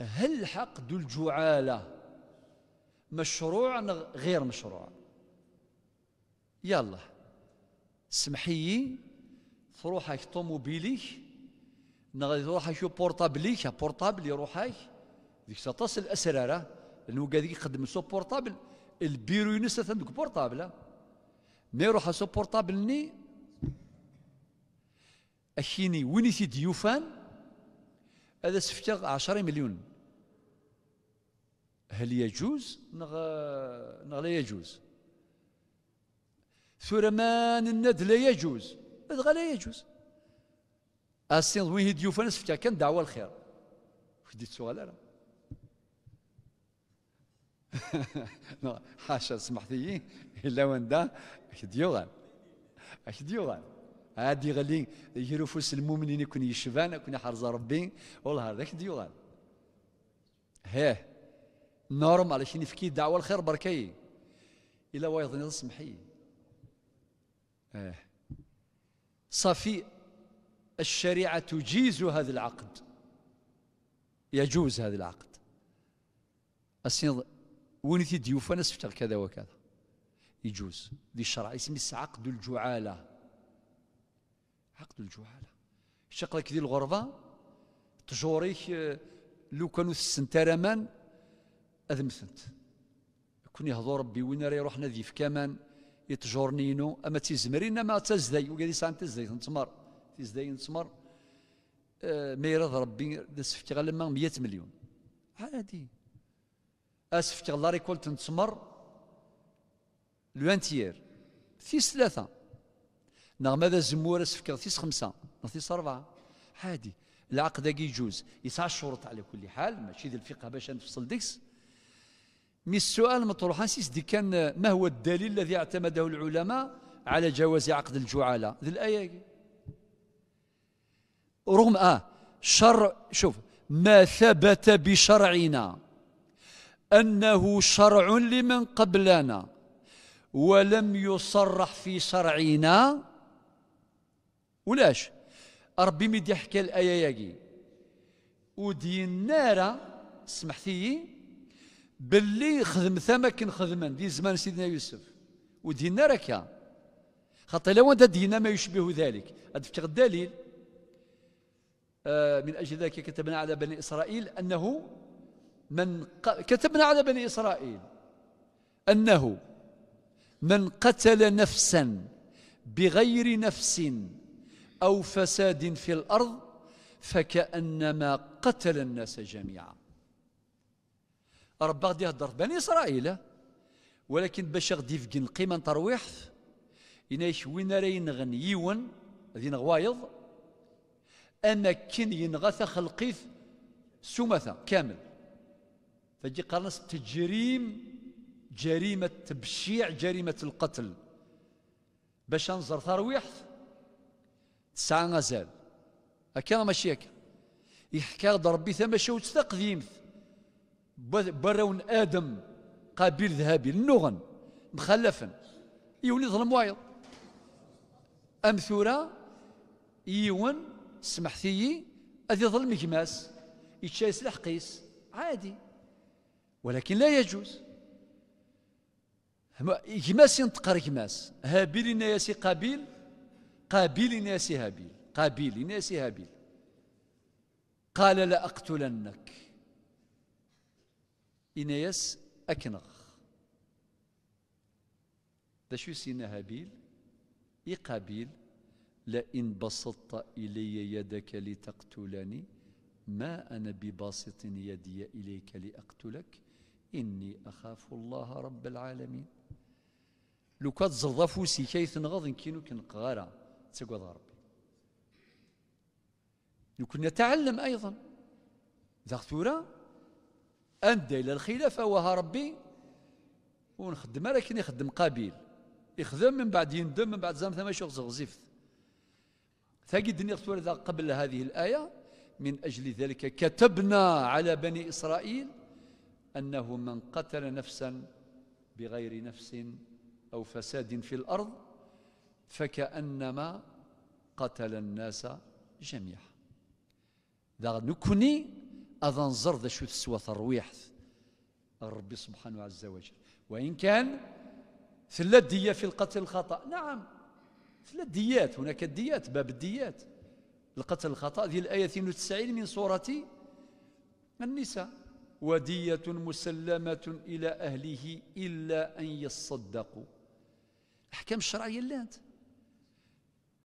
هل حقد الجعالة مشروع غير مشروع يلا سمحيي تروحك طوموبيليك نغادي تروحك بورطابليك بورطابل يروحك ديك تتصل الاسرار لانه قاعد يخدم سو بورطابل البيرو ينسى عندك بورتابل مي يروح سو بورتابل ني اكيني وين يسيد يوفان هذا سفتيغ 10 مليون هل يجوز نغ نغ لا يجوز ثرمان الند لا يجوز هذا لا يجوز السين وين هيد يوفان سفتيغ كان دعوة الخير خديت سؤال انا حاشا سمحتي الا وندا اش ديوغان اش ديوغان هادي غالي فوس المؤمنين يكون يشبان يكون يحرز ربي والله هذاك ديوغال هيه نورمال شنو نفكي دعوة الخير بركي إلا وايض نسمحي اه صافي الشريعة تجيز هذا العقد يجوز هذا العقد أسين ونيتي ديوفا نسفتغ كذا وكذا يجوز ذي الشرع اسمه عقد الجعاله عقد الجهالة لك ذي الغربة تجوريك آه، لو كانوا رمان أذم سنت كون يهضر ربي وين راه يروح ذي في كمان يتجورنينو أما تيزمرين ما تزدي وقال يسعن تزدي تنتمر تزدي تنتمر آه، ما يرضى ربي نسفك لما 100 مليون عادي اسفك آه، غالاري كولت نتمر لوانتيير في ثلاثه نغ ماذا زمور سفكر تيس خمسة تيس أربعة عادي العقد يجوز يسع الشروط على كل حال ماشي ديال الفقه باش نفصل ديكس مي السؤال مطروح نسيس دي كان ما هو الدليل الذي اعتمده العلماء على جواز عقد الجعالة ذي الآية رغم آه شرع شوف ما ثبت بشرعنا أنه شرع لمن قبلنا ولم يصرح في شرعنا ولاش ربي ميدي حكى الآية ودي النار سمحتي باللي خدم ثمك خدمان دي زمان سيدنا يوسف النار كا خاطر لو انت دينا ما يشبه ذلك أدفك الدليل آه من أجل ذلك كتبنا على بني إسرائيل أنه من ق... كتبنا على بني إسرائيل أنه من قتل نفسا بغير نفس أو فساد في الأرض فكأنما قتل الناس جميعا رب غادي يهضر بني إسرائيل ولكن باش غادي يفقن القيمة ترويح الرويح ينايش وين راه ينغن غادي نغوايض أما كن ينغث خلقيث سمثة كامل فجي قرنس تجريم جريمة تبشيع جريمة القتل باش نزر ترويح تسعة غزال هكا ماشي هكا يحكى ربي ثم شوت تستقديم براون آدم قابل ذهبي النغن مخلفا يولي ظلم وايض امثورا يون سمحتي أذي ظلم جماس يتشايس لحقيس عادي ولكن لا يجوز جماس ينتقر جماس هابيل يا قابيل قابيل ناس هابيل قابيل ناس هابيل قال لأقتلنك إنياس أكنغ ذا شو سينا هابيل إي قابيل لئن بسطت إلي يدك لتقتلني ما أنا بباسط يدي إليك لأقتلك إني أخاف الله رب العالمين لو كانت فوسي كيف نغض كينو كنقغارا تقوض ربي يمكن نتعلم أيضا ذاغثورة أندى إلى الخلافة وها ربي ونخدمها لكن يخدم قابيل يخدم من بعد يندم من بعد زام ثم يشوف زغزيف ثاقي الدنيا ذا قبل هذه الآية من أجل ذلك كتبنا على بني إسرائيل أنه من قتل نفسا بغير نفس أو فساد في الأرض فكأنما قتل الناس جميعا ذا نكني اذا نزر ذا شو تسوى ترويح ربي سبحانه عز وجل وان كان ثلاث دية في القتل الخطأ نعم ثلاث ديات هناك الديات باب الديات القتل الخطأ ذي الآية 92 من سورة النساء ودية مسلمة إلى أهله إلا أن يصدقوا الأحكام الشرعية اللي أنت